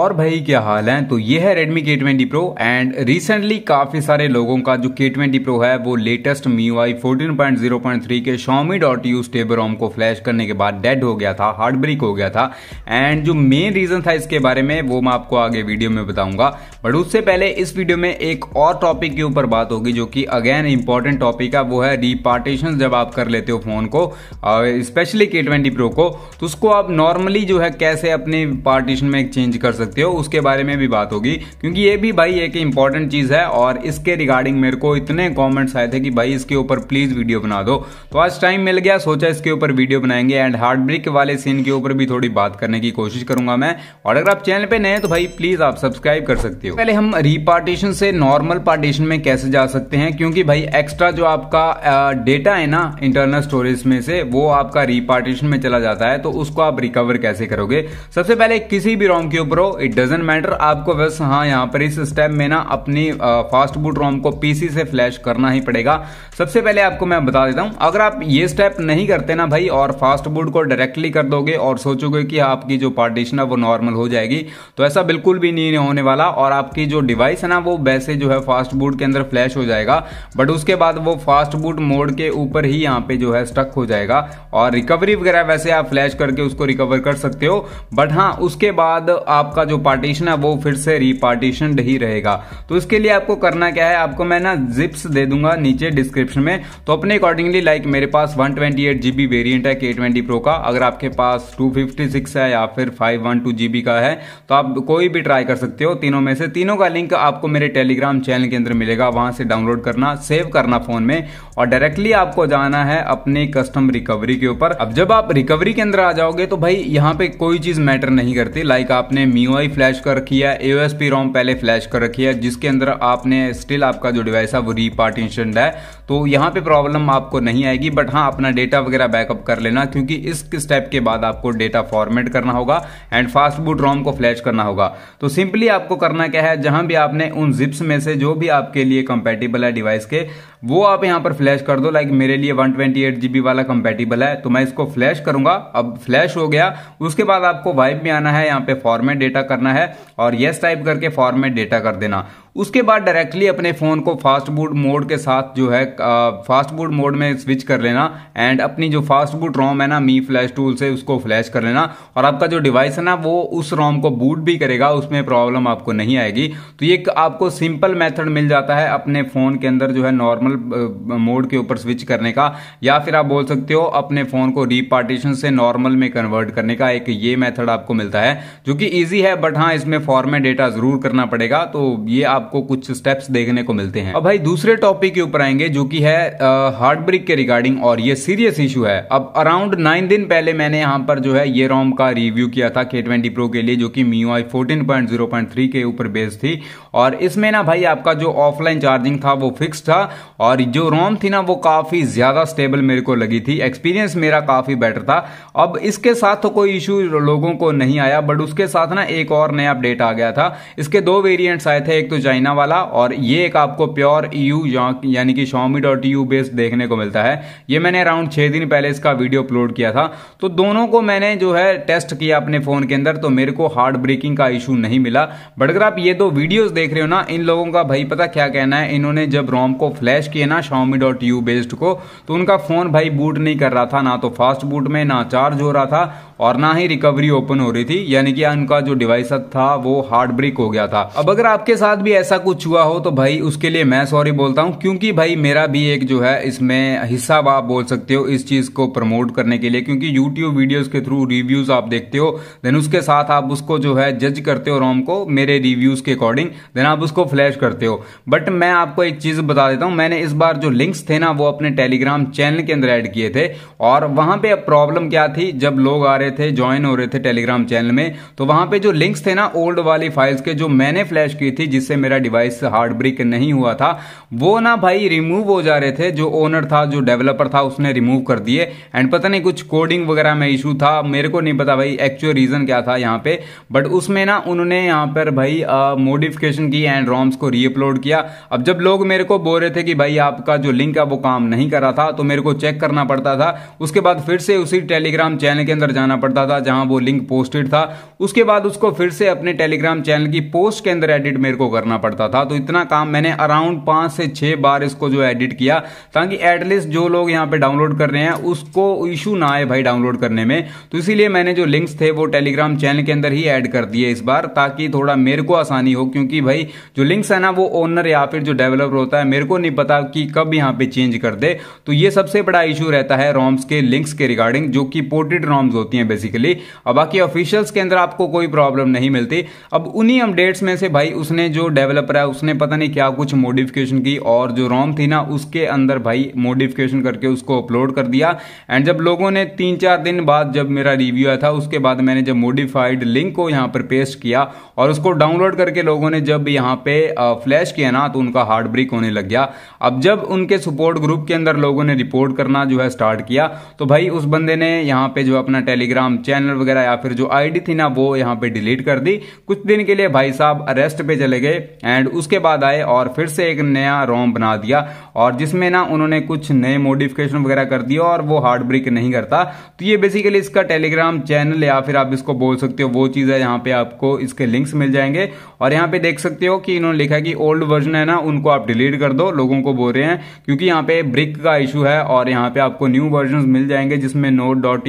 और भाई क्या हाल है तो ये है Redmi K20 Pro and recently काफ़ी सारे लोगों का जो K20 Pro है वो लेटेस्ट MIUI 14.0.3 के Xiaomi डॉट यू स्टेबरोम को फ्लैश करने के बाद डेड हो गया था हार्ड ब्रेक हो गया था एंड जो मेन रीज़न था इसके बारे में वो मैं आपको आगे वीडियो में बताऊंगा बट उससे पहले इस वीडियो में एक और टॉपिक के ऊपर बात होगी जो कि अगेन इंपॉर्टेंट टॉपिक है वो है रिपार्टेशन जब आप कर लेते हो फ़ोन को स्पेशली के ट्वेंटी को तो उसको आप नॉर्मली जो है कैसे अपने पार्टीशन में चेंज कर सकते सकते हो उसके बारे में भी बात होगी क्योंकि ये भी भाई एक इंपॉर्टेंट चीज़ है और इसके रिगार्डिंग मेरे को इतने कॉमेंट्स आए थे कि भाई इसके ऊपर प्लीज़ वीडियो बना दो तो आज टाइम मिल गया सोचा इसके ऊपर वीडियो बनाएंगे एंड हार्ट ब्रेक वाले सीन के ऊपर भी थोड़ी बात करने की कोशिश करूंगा मैं और अगर आप चैनल पर नए तो भाई प्लीज़ आप सब्सक्राइब कर सकते हो पहले हम रिपार्टेशन से नॉर्मल पार्टीशन में कैसे जा सकते हैं क्योंकि भाई एक्स्ट्रा जो आपका डेटा है ना इंटरनल स्टोरेज में से वो आपका रिपार्टीशन में चला जाता है तो उसको आप रिकवर कैसे करोगे सबसे पहले किसी भी रोम के ऊपर हो इट डजेंट मैटर आपको बस हाँ यहाँ पर इस स्टेप में ना अपनी फास्ट बूट रोम को पीसी से फ्लैश करना ही पड़ेगा सबसे पहले आपको मैं बता देता हूँ अगर आप ये स्टेप नहीं करते ना भाई और फास्ट बूट को डायरेक्टली कर दोगे और सोचोगे कि आपकी जो पार्टीशन है वो नॉर्मल हो जाएगी तो ऐसा बिल्कुल भी नहीं होने वाला और आपकी जो डिवाइस है ना वो वैसे जो है फास्ट बूट के अंदर फ्लैश हो जाएगा बट उसके बाद वो फास्ट बूट मोड के ऊपर ही यहाँ पे जो है स्टक हो जाएगा और रिकवरी वगैरह वैसे आप फ्लैश करके उसको रिकवर कर सकते हो बट हाँ उसके बाद आपका आपका जो पार्टीशन है वो फिर से रिपार्टीशन ही रहेगा तो इसके लिए आपको करना क्या है आपको मैं ना जिप्स दे दूंगा नीचे डिस्क्रिप्शन में तो अपने अकॉर्डिंगली लाइक मेरे पास one twenty eight GB variant है के ट्वेंटी प्रो का अगर आपके पास टू फिफ्टी सिक्स है या फिर फाइव वन टू जीबी का है तो आप कोई भी ट्राई कर सकते हो तीनों में से तीनों का लिंक आपको मेरे टेलीग्राम चैनल के अंदर मिलेगा वहां से डाउनलोड करना सेव करना फोन में और डायरेक्टली आपको जाना है अपने कस्टम रिकवरी के ऊपर अब जब आप रिकवरी के अंदर आ जाओगे तो भाई यहाँ पे कोई चीज मैटर नहीं करती लाइक आपने मियो वाई फ्लैश कर रखी है ए एस पी रोम पहले फ्लैश कर रखी है जिसके अंदर आपने स्टिल आपका जो डिवाइस है वो रीपार्टीशन है तो यहाँ पे प्रॉब्लम आपको नहीं आएगी बट हाँ अपना डेटा वगैरह बैकअप कर लेना क्योंकि इस स्टेप के बाद आपको डेटा फॉर्मेट करना होगा एंड फास्ट बूट रोम को फ्लैश करना होगा तो सिंपली आपको करना क्या है जहां भी आपने उन जिप्स में से जो भी आपके लिए कंपेटेबल है डिवाइस के वो आप यहाँ पर फ्लैश कर दो लाइक मेरे लिए वन ट्वेंटी वाला कंपेटेबल है तो मैं इसको फ्लैश करूंगा अब फ्लैश हो गया उसके बाद आपको वाइप में आना है यहाँ पे फॉर्मेट डेटा करना है और येस टाइप करके फॉर्मेट डेटा कर देना उसके बाद डायरेक्टली अपने फ़ोन को फास्ट बूट मोड के साथ जो है फास्ट बूट मोड में स्विच कर लेना एंड अपनी जो फास्ट बूट रोम है ना मी फ्लैश टूल से उसको फ्लैश कर लेना और आपका जो डिवाइस है ना वो उस रोम को बूट भी करेगा उसमें प्रॉब्लम आपको नहीं आएगी तो ये आपको सिंपल मेथड मिल जाता है अपने फ़ोन के अंदर जो है नॉर्मल मोड के ऊपर स्विच करने का या फिर आप बोल सकते हो अपने फ़ोन को रीपार्टीशन से नॉर्मल में कन्वर्ट करने का एक ये मेथड आपको मिलता है जो कि ईजी है बट हाँ इसमें फॉर्मेट डेटा ज़रूर करना पड़ेगा तो ये आप आपको कुछ स्टेप्स देखने को मिलते हैं अब भाई दूसरे टॉपिक के ऊपर आएंगे जो कि है हार्ट ब्रेक के रिगार्डिंग और ये सीरियस इशू है अब अराउंड नाइन दिन पहले मैंने यहाँ पर जो है ये रोम का रिव्यू किया था के ट्वेंटी प्रो के लिए जो कि Mi I fourteen point zero point three के ऊपर बेस्ड थी और इसमें ना भाई आपका जो ऑफलाइन चार्जिंग था वो फिक्स था और जो रोम थी ना वो काफी ज्यादा स्टेबल मेरे को लगी थी एक्सपीरियंस मेरा काफी बेटर था अब इसके साथ तो कोई इशू लोगों को नहीं आया बट उसके साथ ना एक और नया अपडेट आ गया था इसके दो वेरियंट्स आए थे एक तो चाइना वाला और ये एक आपको प्योर यू यानी कि शॉमी डॉट यू बेस्ड देखने को मिलता है ये मैंने अराउंड छः दिन पहले इसका वीडियो अपलोड किया था तो दोनों को मैंने जो है टेस्ट किया अपने फ़ोन के अंदर तो मेरे को हार्ड ब्रेकिंग का इशू नहीं मिला बट अगर आप ये दो वीडियोज देख रहे हो ना इन लोगों का भाई पता क्या कहना है इन्होंने जब रोम को फ्लैश किया ना शॉमी डॉट यू बेस्ड को तो उनका फ़ोन भाई बूट नहीं कर रहा था ना तो फास्ट बूट में ना चार्ज हो रहा था और ना ही रिकवरी ओपन हो रही थी यानी कि उनका जो डिवाइस था वो हार्ड ब्रेक हो गया था अब अगर आपके साथ भी ऐसा कुछ हुआ हो तो भाई उसके लिए मैं सॉरी बोलता हूँ क्योंकि भाई मेरा भी एक जो है इसमें हिस्सा आप बोल सकते हो इस चीज को प्रमोट करने के लिए क्योंकि यूट्यूब वीडियोज के थ्रू रिव्यूज आप देखते हो देन उसके साथ आप उसको जो है जज करते हो रोम को मेरे रिव्यूज के अकॉर्डिंग देन आप उसको फ्लैश करते हो बट मैं आपको एक चीज बता देता हूँ मैंने इस बार जो लिंक्स थे ना वो अपने टेलीग्राम चैनल के अंदर ऐड किए थे और वहां पर प्रॉब्लम क्या थी जब लोग आ रहे थे ज्वाइन हो रहे थे टेलीग्राम चैनल में तो वहां पे जो लिंक्स थे ना ओल्ड वाली फाइल्स के जो मैंने फ्लैश की थी जिससे मेरा डिवाइस हार्ड ब्रेक नहीं हुआ था वो ना भाई रिमूव हो जा रहे थे जो ओनर था जो डेवलपर था उसने रिमूव कर दिए एंड पता नहीं कुछ कोडिंग वगैरह में इशू था मेरे को नहीं पता भाई एक्चुअल रीजन क्या था यहाँ पे बट उसमें ना उन्होंने यहाँ पर भाई मोडिफिकेशन की एंड रॉम्स को रीअपलोड किया अब जब लोग मेरे को बोल रहे थे कि भाई आपका जो लिंक है वो काम नहीं कर रहा था तो मेरे को चेक करना पड़ता था उसके बाद फिर से उसी टेलीग्राम चैनल के अंदर जाना करना पड़ता था जहां वो लिंक पोस्टेड था उसके बाद उसको फिर से अपने टेलीग्राम चैनल की पोस्ट के अंदर एडिट मेरे को करना पड़ता था तो इतना काम मैंने अराउंड पांच से छह बार इसको जो एडिट किया ताकि एटलीस्ट जो लोग यहां पे डाउनलोड कर रहे हैं उसको इशू ना आए भाई डाउनलोड करने में तो इसीलिए मैंने जो लिंक्स थे वो टेलीग्राम चैनल के अंदर ही एड कर दिए इस बार ताकि थोड़ा मेरे को आसानी हो क्योंकि भाई जो लिंक्स है ना वो ओनर या फिर जो डेवलपर होता है मेरे को नहीं पता कि कब यहां पे चेंज कर दे तो ये सबसे बड़ा इशू रहता है रॉम्स के लिंक्स के रिगार्डिंग जो कि पोर्टेड रॉम्स होती है बेसिकली और बाकी ऑफिशियल्स के अंदर आपको कोई प्रॉब्लम नहीं मिलती अब उन्हीं अपडेट्स में से भाई उसने जो डेवलपर है उसने पता नहीं क्या कुछ मोडिफिकेशन की और जो रॉम थी ना उसके अंदर भाई मोडिफिकेशन करके उसको अपलोड कर दिया एंड जब लोगों ने तीन चार दिन बाद जब मेरा रिव्यू आया था उसके बाद मैंने जब मोडिफाइड लिंक को यहाँ पर पेस्ट किया और उसको डाउनलोड करके लोगों ने जब यहाँ पे फ्लैश किया ना तो उनका हार्ट ब्रेक होने लग गया अब जब उनके सपोर्ट ग्रुप के अंदर लोगों ने रिपोर्ट करना जो है स्टार्ट किया तो भाई उस बंदे ने यहाँ पे जो अपना टेलीग्राम टेलीग्राम चैनल वगैरह या फिर जो आईडी थी ना वो यहाँ पे डिलीट कर दी कुछ दिन के लिए भाई साहब अरेस्ट पे चले गए एंड उसके बाद आए और फिर से एक नया रोम बना दिया और जिसमें ना उन्होंने कुछ नए मोडिफिकेशन वगैरह कर दिया और वो हार्ड ब्रेक नहीं करता तो ये बेसिकली इसका टेलीग्राम चैनल या फिर आप इसको बोल सकते हो वो चीज़ है यहाँ पे आपको इसके लिंक्स मिल जाएंगे और यहाँ पे देख सकते हो कि इन्होंने लिखा कि ओल्ड वर्जन है ना उनको आप डिलीट कर दो लोगों को बोल रहे हैं क्योंकि यहाँ पे ब्रिक का इशू है और यहाँ पे आपको न्यू वर्जन मिल जाएंगे जिसमें नोट डॉट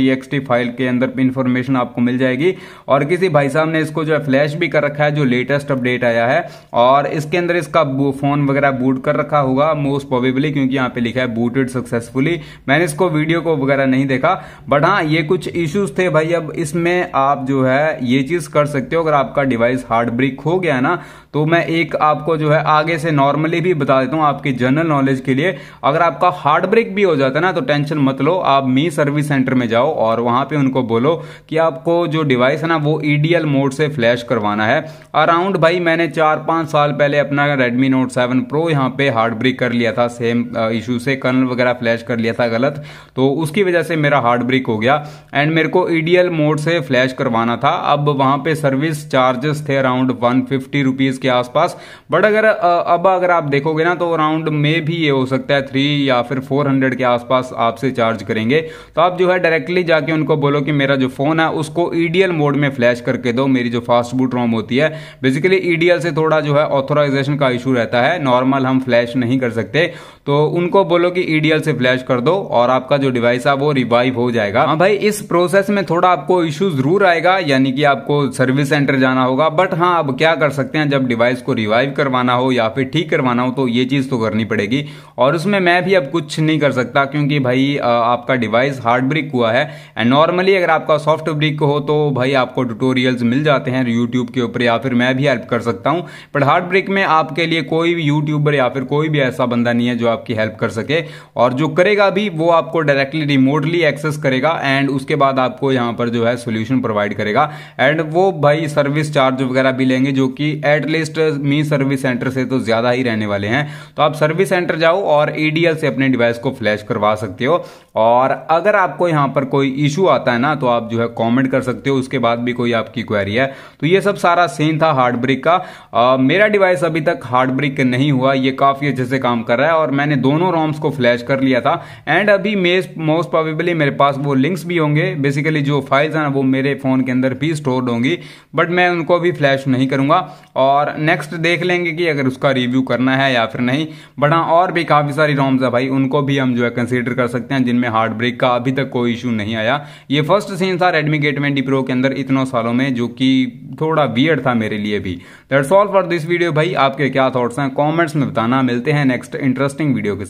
फाइल के अंदर इंफॉर्मेशन आपको मिल जाएगी और किसी भाई साहब ने इसको जो है फ्लैश भी कर रखा है जो लेटेस्ट अपडेट आया है और इसके अंदर इसका फोन वगैरह बूट कर रखा होगा मोस्ट प्रोबेबली क्योंकि यहाँ पे लिखा है बूटेड सक्सेसफुली मैंने इसको वीडियो को वगैरह नहीं देखा बट हाँ ये कुछ इश्यूज थे भाई अब इसमें आप जो है ये चीज कर सकते हो अगर आपका डिवाइस हार्ड ब्रिक हो गया ना तो मैं एक आपको जो है आगे से नॉर्मली भी बता देता हूँ आपकी जनरल नॉलेज के लिए अगर आपका हार्ड ब्रेक भी हो जाता है ना तो टेंशन मत लो आप मी सर्विस सेंटर में जाओ और वहां पे उनको को बोलो कि आपको जो डिवाइस है ना वो ईडीएल e मोड से फ्लैश करवाना है अराउंड भाई मैंने चार पाँच साल पहले अपना रेडमी नोट सेवन प्रो यहाँ पे हार्ड ब्रेक कर लिया था सेम इशू से कर्नल वगैरह फ्लैश कर लिया था गलत तो उसकी वजह से मेरा हार्ड ब्रेक हो गया एंड मेरे को ईडीएल e मोड से फ्लैश करवाना था अब वहाँ पे सर्विस चार्जेस थे अराउंड वन फिफ्टी के आसपास बट अगर अब अगर आप देखोगे ना तो अराउंड में भी ये हो सकता है थ्री या फिर फोर के आसपास आपसे चार्ज करेंगे तो आप जो है डायरेक्टली जाके उनको बोलो कि कि मेरा जो फ़ोन है उसको ईडीएल e मोड में फ्लैश करके दो मेरी जो फास्ट बूट रोम होती है बेसिकली ईडीएल e से थोड़ा जो है ऑथोराइजेशन का इशू रहता है नॉर्मल हम फ्लैश नहीं कर सकते तो उनको बोलो कि ईडीएल e से फ्लैश कर दो और आपका जो डिवाइस है वो रिवाइव हो जाएगा हाँ भाई इस प्रोसेस में थोड़ा आपको इशू जरूर आएगा यानी कि आपको सर्विस सेंटर जाना होगा बट हाँ अब क्या कर सकते हैं जब डिवाइस को रिवाइव करवाना हो या फिर ठीक करवाना हो तो ये चीज़ तो करनी पड़ेगी और उसमें मैं भी अब कुछ नहीं कर सकता क्योंकि भाई आपका डिवाइस हार्ड ब्रिक हुआ है एंड नॉर्मली अगर आपका सॉफ्ट ब्रिक हो तो भाई आपको ट्यूटोरियल्स मिल जाते हैं यूट्यूब के ऊपर या फिर मैं भी हेल्प कर सकता हूँ बट हार्ड ब्रिक में आपके लिए कोई भी यूट्यूबर या फिर कोई भी ऐसा बंदा नहीं है जो आपकी हेल्प कर सके और जो करेगा भी वो आपको डायरेक्टली रिमोटली एक्सेस करेगा एंड उसके बाद आपको यहाँ पर जो है सोल्यूशन प्रोवाइड करेगा एंड वो भाई सर्विस चार्ज वगैरह भी लेंगे जो कि एटलीस्ट मी सर्विस सेंटर से तो ज़्यादा ही रहने वाले हैं तो आप सर्विस सेंटर जाओ और ईडीएल से अपने डिवाइस को फ्लैश करवा सकते हो और अगर आपको यहाँ पर कोई इशू आता है ना ना तो आप जो है कॉमेंट कर सकते हो उसके बाद भी कोई आपकी क्वेरी है तो ये सब सारा सीन था हार्ड ब्रिक का आ, मेरा डिवाइस अभी तक हार्ड ब्रिक नहीं हुआ ये काफ़ी अच्छे से काम कर रहा है और मैंने दोनों रॉम्स को फ्लैश कर लिया था एंड अभी मोस्ट प्रोबेबली मेरे पास वो लिंक्स भी होंगे बेसिकली जो फाइल्स हैं वो मेरे फ़ोन के अंदर भी स्टोर होंगी बट मैं उनको भी फ्लैश नहीं करूंगा और नेक्स्ट देख लेंगे कि अगर उसका रिव्यू करना है या फिर नहीं बट हाँ और भी काफ़ी सारी रॉम्स है भाई उनको भी हम जो है कंसिडर कर सकते हैं जिनमें हार्ड ब्रेक का अभी तक कोई इशू नहीं आया ये फर्स्ट फर्स्ट सीन था रेडमी गेट ट्वेंटी प्रो के अंदर इतनों सालों में जो कि थोड़ा वियर्ड था मेरे लिए भी that's all for this video भाई आपके क्या थॉट्स हैं कॉमेंट्स में बताना मिलते हैं नेक्स्ट इंटरेस्टिंग वीडियो के